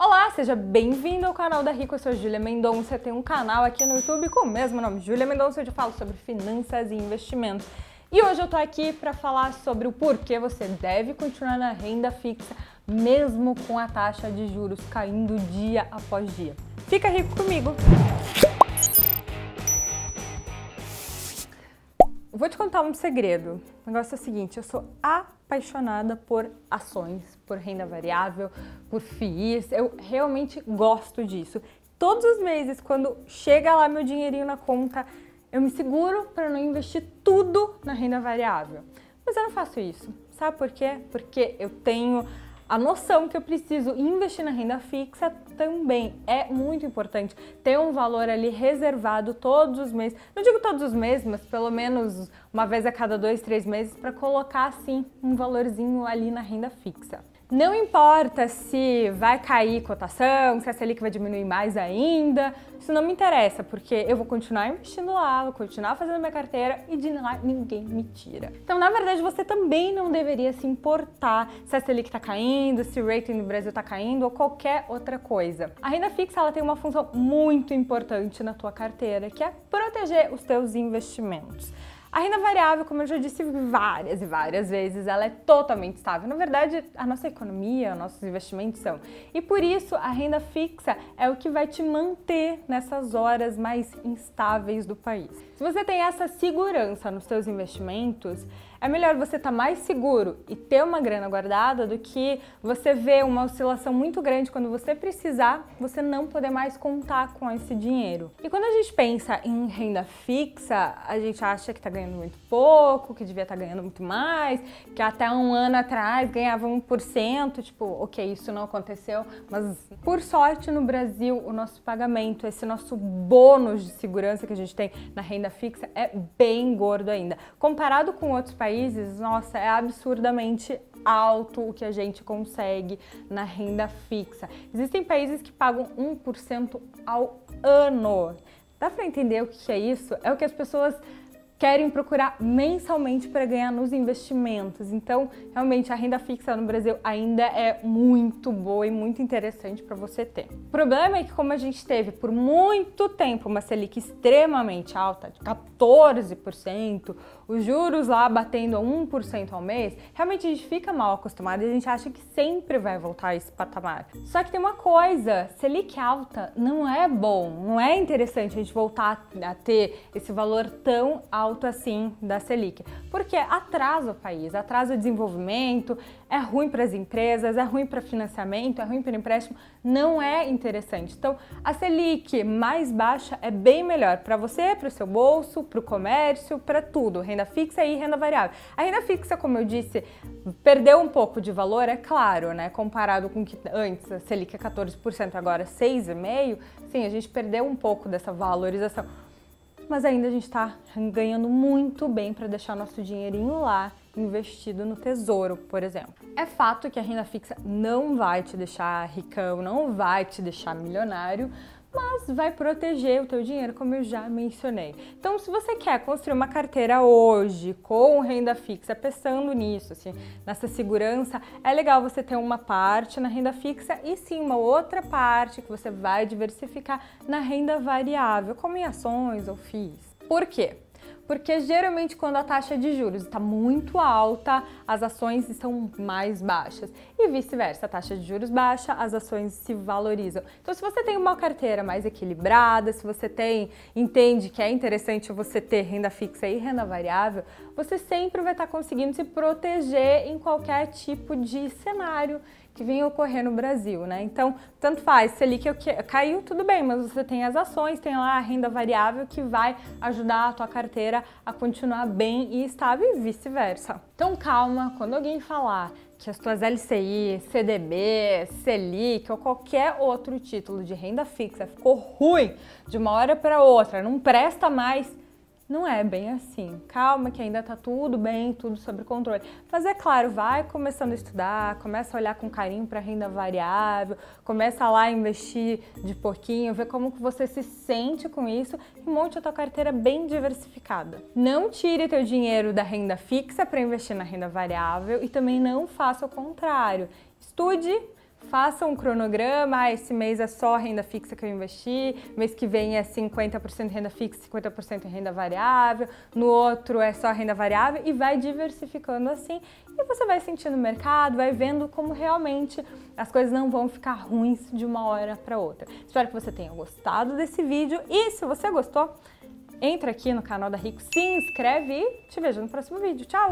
Olá, seja bem-vindo ao canal da Rico, eu sou Júlia Mendonça, eu tenho um canal aqui no YouTube com o mesmo nome, Julia Mendonça, onde eu falo sobre finanças e investimentos. E hoje eu tô aqui para falar sobre o porquê você deve continuar na renda fixa mesmo com a taxa de juros caindo dia após dia. Fica rico comigo! vou te contar um segredo. O negócio é o seguinte, eu sou apaixonada por ações, por renda variável, por FIIs. Eu realmente gosto disso. Todos os meses, quando chega lá meu dinheirinho na conta, eu me seguro para não investir tudo na renda variável. Mas eu não faço isso. Sabe por quê? Porque eu tenho a noção que eu preciso investir na renda fixa também é muito importante. Ter um valor ali reservado todos os meses, não digo todos os meses, mas pelo menos uma vez a cada dois, três meses, para colocar assim um valorzinho ali na renda fixa. Não importa se vai cair cotação, se a Selic vai diminuir mais ainda, isso não me interessa, porque eu vou continuar investindo lá, vou continuar fazendo minha carteira e de lá ninguém me tira. Então, na verdade, você também não deveria se importar se a Selic está caindo, se o rating do Brasil está caindo ou qualquer outra coisa. A renda fixa ela tem uma função muito importante na tua carteira, que é proteger os teus investimentos. A renda variável, como eu já disse várias e várias vezes, ela é totalmente estável. Na verdade, a nossa economia, nossos investimentos são. E por isso, a renda fixa é o que vai te manter nessas horas mais instáveis do país. Se você tem essa segurança nos seus investimentos, é melhor você estar tá mais seguro e ter uma grana guardada do que você ver uma oscilação muito grande quando você precisar, você não poder mais contar com esse dinheiro. E quando a gente pensa em renda fixa, a gente acha que está ganhando muito pouco, que devia estar tá ganhando muito mais, que até um ano atrás ganhava 1%, tipo, ok, isso não aconteceu, mas por sorte no Brasil o nosso pagamento, esse nosso bônus de segurança que a gente tem na renda fixa é bem gordo ainda. Comparado com outros países, países, nossa, é absurdamente alto o que a gente consegue na renda fixa. Existem países que pagam 1% ao ano. Dá para entender o que é isso? É o que as pessoas querem procurar mensalmente para ganhar nos investimentos. Então, realmente, a renda fixa no Brasil ainda é muito boa e muito interessante para você ter. O problema é que, como a gente teve por muito tempo uma Selic extremamente alta, de 14%, os juros lá batendo a 1% ao mês, realmente a gente fica mal acostumado e a gente acha que sempre vai voltar a esse patamar. Só que tem uma coisa, Selic alta não é bom, não é interessante a gente voltar a ter esse valor tão alto assim da Selic, porque atrasa o país, atrasa o desenvolvimento, é ruim para as empresas, é ruim para financiamento, é ruim para empréstimo, não é interessante. Então, a Selic mais baixa é bem melhor para você, para o seu bolso, para o comércio, para tudo, renda renda fixa e renda variável. A renda fixa, como eu disse, perdeu um pouco de valor, é claro, né? Comparado com que antes a Selic é 14%, agora 6,5%, sim, a gente perdeu um pouco dessa valorização. Mas ainda a gente está ganhando muito bem para deixar nosso dinheirinho lá investido no tesouro, por exemplo. É fato que a renda fixa não vai te deixar ricão, não vai te deixar milionário, mas vai proteger o teu dinheiro, como eu já mencionei. Então, se você quer construir uma carteira hoje com renda fixa, pensando nisso, assim, nessa segurança, é legal você ter uma parte na renda fixa e sim uma outra parte que você vai diversificar na renda variável, como em ações ou FIIs. Por quê? Porque geralmente quando a taxa de juros está muito alta, as ações estão mais baixas. E vice-versa, a taxa de juros baixa, as ações se valorizam. Então se você tem uma carteira mais equilibrada, se você tem, entende que é interessante você ter renda fixa e renda variável, você sempre vai estar tá conseguindo se proteger em qualquer tipo de cenário que vinha ocorrer no Brasil, né? Então, tanto faz, é que caiu, tudo bem, mas você tem as ações, tem lá a renda variável que vai ajudar a tua carteira a continuar bem e estável e vice-versa. Então, calma, quando alguém falar que as tuas LCI, CDB, Selic ou qualquer outro título de renda fixa ficou ruim de uma hora para outra, não presta mais, não é bem assim. Calma que ainda tá tudo bem, tudo sob controle. Mas é claro, vai começando a estudar, começa a olhar com carinho para renda variável, começa lá a investir de pouquinho, ver como que você se sente com isso e monte a tua carteira bem diversificada. Não tire teu dinheiro da renda fixa para investir na renda variável e também não faça o contrário. Estude, faça um cronograma, ah, esse mês é só renda fixa que eu investi, mês que vem é 50% renda fixa, 50% renda variável, no outro é só renda variável e vai diversificando assim e você vai sentindo o mercado, vai vendo como realmente as coisas não vão ficar ruins de uma hora para outra. Espero que você tenha gostado desse vídeo e se você gostou, entra aqui no canal da Rico, se inscreve e te vejo no próximo vídeo. Tchau!